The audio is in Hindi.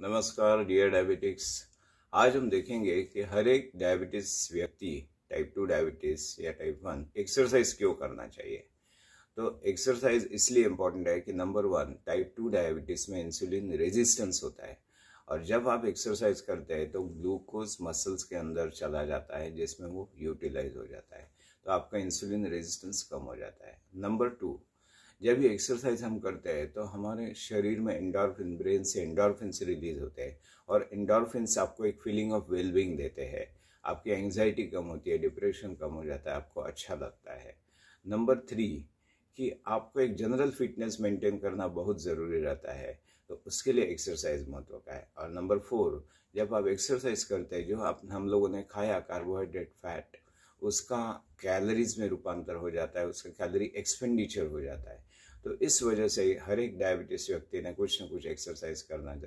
नमस्कार डियर डायबिटिक्स आज हम देखेंगे कि हर एक डायबिटिस व्यक्ति टाइप टू डायबिटिस या टाइप वन एक्सरसाइज क्यों करना चाहिए तो एक्सरसाइज इसलिए इम्पॉर्टेंट है कि number one type two diabetes में इंसुलिन रेजिस्टेंस होता है और जब आप एक्सरसाइज करते हैं तो ग्लूकोज मसल्स के अंदर चला जाता है जिसमें वो यूटिलाइज हो जाता है तो आपका इंसुलिन रेजिस्टेंस कम हो जाता है नंबर टू जब भी एक्सरसाइज हम करते हैं तो हमारे शरीर में इंडोरफिन ब्रेन से इंडोरफिन से रिलीज होते हैं और इंडोरफिन्स आपको एक फीलिंग ऑफ वेलबिंग देते हैं आपकी एंगजाइटी कम होती है डिप्रेशन कम हो जाता है आपको अच्छा लगता है नंबर थ्री कि आपको एक जनरल फिटनेस मेंटेन करना बहुत ज़रूरी रहता है तो उसके लिए एक्सरसाइज महत्व का है और नंबर फोर जब आप एक्सरसाइज करते हैं जो आप हम लोगों ने खाया कार्बोहाइड्रेट फैट उसका कैलरीज में रूपांतर हो जाता है उसका कैलरी एक्सपेंडिचर हो जाता है तो इस वजह से हर एक डायबिटीज व्यक्ति ने कुछ ना कुछ एक्सरसाइज करना चाहिए